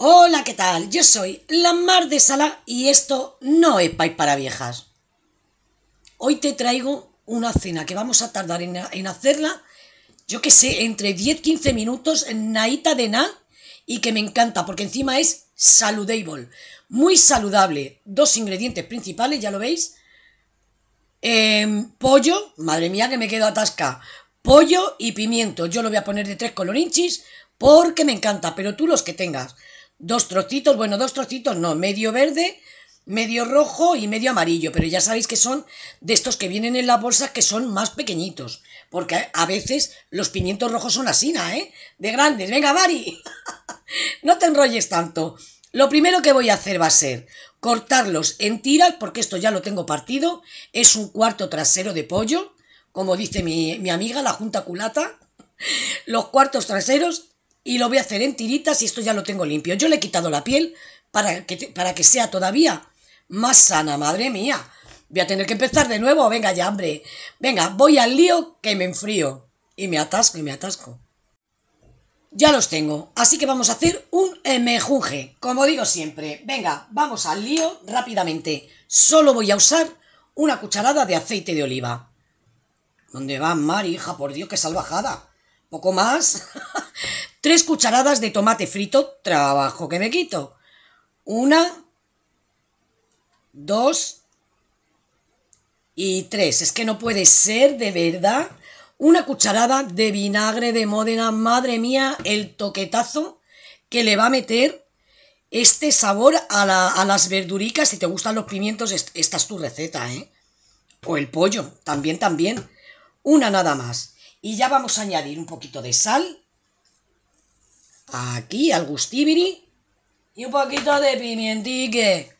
Hola, ¿qué tal? Yo soy la Mar de Sala y esto no es país para Viejas. Hoy te traigo una cena que vamos a tardar en, hacerla, yo que sé, entre 10-15 minutos, naíta de na, y que me encanta porque encima es saludable, muy saludable. Dos ingredientes principales, ya lo veis. Em, pollo, madre mía que me quedo atasca. Pollo y pimiento. Yo lo voy a poner de tres colorinchis porque me encanta, pero tú los que tengas dos trocitos, bueno, dos trocitos no, medio verde, medio rojo y medio amarillo, pero ya sabéis que son de estos que vienen en las bolsas que son más pequeñitos, porque a veces los pimientos rojos son así, ¿eh? De grandes. Venga, Mari, no te enrolles tanto. Lo primero que voy a hacer va a ser cortarlos en tiras, porque esto ya lo tengo partido, es un cuarto trasero de pollo, como dice mi, mi amiga, la junta culata, los cuartos traseros y lo voy a hacer en tiritas y esto ya lo tengo limpio. Yo le he quitado la piel para que, para que sea todavía más sana, madre mía. Voy a tener que empezar de nuevo, venga ya, hombre. Venga, voy al lío que me enfrío. Y me atasco, y me atasco. Ya los tengo, así que vamos a hacer un mejunje, como digo siempre. Venga, vamos al lío rápidamente. Solo voy a usar una cucharada de aceite de oliva. ¿Dónde va, marija Por Dios, qué salvajada poco más, tres cucharadas de tomate frito, trabajo que me quito. Una, dos y tres. Es que no puede ser, de verdad, una cucharada de vinagre de Módena. Madre mía, el toquetazo que le va a meter este sabor a, a las verduricas. Si te gustan los pimientos, esta es tu receta, ¿eh? O el pollo, también, también. Una nada más. Y ya vamos a añadir un poquito de sal. Aquí, al gustibiri. Y un poquito de pimientique.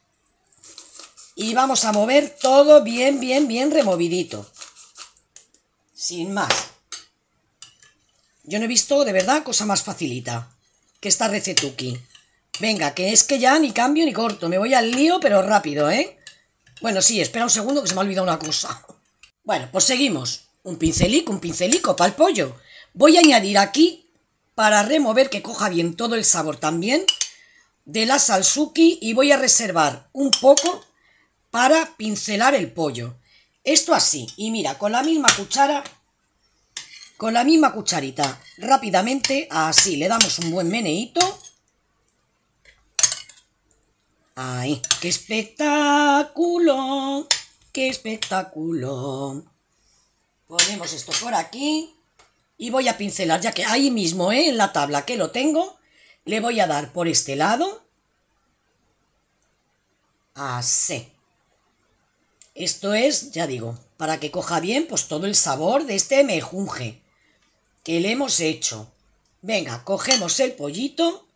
Y vamos a mover todo bien, bien, bien removidito. Sin más. Yo no he visto, de verdad, cosa más facilita que esta recetuki. Venga, que es que ya ni cambio ni corto. Me voy al lío, pero rápido, ¿eh? Bueno, sí, espera un segundo que se me ha olvidado una cosa. Bueno, pues seguimos. Un pincelico, un pincelico para el pollo. Voy a añadir aquí, para remover que coja bien todo el sabor también, de la salsuki y voy a reservar un poco para pincelar el pollo. Esto así. Y mira, con la misma cuchara, con la misma cucharita, rápidamente, así, le damos un buen meneíto. ¡Ay! ¡Qué espectáculo! ¡Qué espectáculo! Ponemos esto por aquí. Y voy a pincelar, ya que ahí mismo, ¿eh? en la tabla que lo tengo, le voy a dar por este lado. Así. Esto es, ya digo, para que coja bien pues todo el sabor de este mejunje que le hemos hecho. Venga, cogemos el pollito,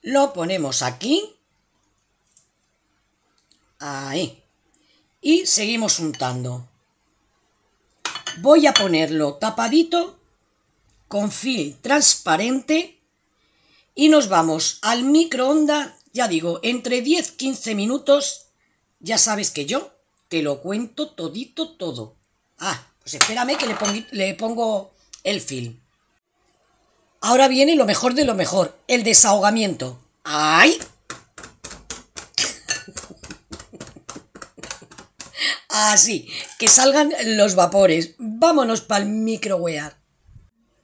lo ponemos aquí. Ahí. Y seguimos untando voy a ponerlo tapadito con film transparente y nos vamos al microondas, ya digo, entre 10-15 minutos, ya sabes que yo te lo cuento todito todo. Ah, pues espérame que le, pongo, le pongo el film. Ahora viene lo mejor de lo mejor, el desahogamiento. ¡Ay! Así, que salgan los vapores. Vámonos para el microwear.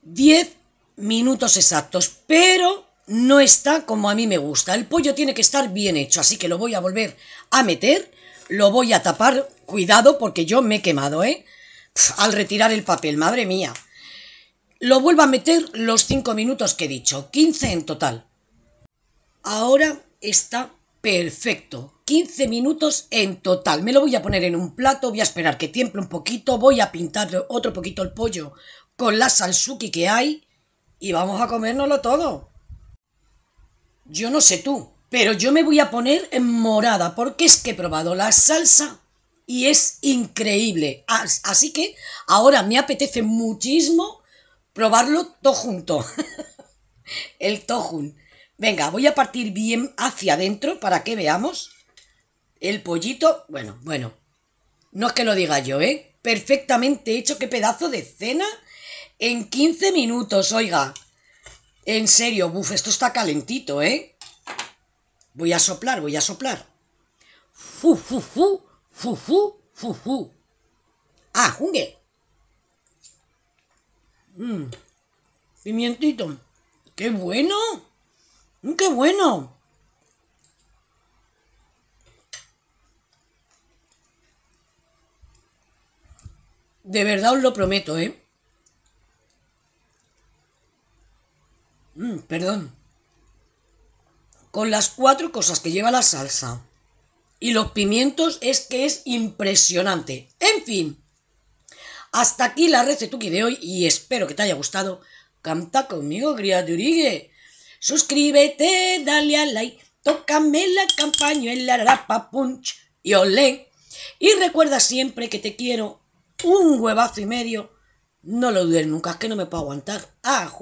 10 minutos exactos, pero no está como a mí me gusta. El pollo tiene que estar bien hecho, así que lo voy a volver a meter, lo voy a tapar. Cuidado porque yo me he quemado, ¿eh? al retirar el papel, madre mía. Lo vuelvo a meter los 5 minutos que he dicho, 15 en total. Ahora está Perfecto. 15 minutos en total. Me lo voy a poner en un plato, voy a esperar que tiemple un poquito, voy a pintar otro poquito el pollo con la salsuki que hay y vamos a comérnoslo todo. Yo no sé tú, pero yo me voy a poner en morada porque es que he probado la salsa y es increíble. Así que ahora me apetece muchísimo probarlo todo junto. el tojun. Venga, voy a partir bien hacia adentro para que veamos. El pollito, bueno, bueno. No es que lo diga yo, ¿eh? Perfectamente hecho, qué pedazo de cena en 15 minutos, oiga. En serio, buf, esto está calentito, ¿eh? Voy a soplar, voy a soplar. Fu, fu, fu, fu, fu, fu, fu. Ah, jungue. Mmm, pimientito. ¡Qué bueno! Mm, ¡Qué bueno! De verdad os lo prometo, ¿eh? Mm, perdón. Con las cuatro cosas que lleva la salsa y los pimientos es que es impresionante. En fin, hasta aquí la recetuki de hoy y espero que te haya gustado. Canta conmigo, criaturigue. Suscríbete, dale a like, tócame la la rapa punch y olé. Y recuerda siempre que te quiero un huevazo y medio. No lo dudes nunca, es que no me puedo aguantar. ¡Ah,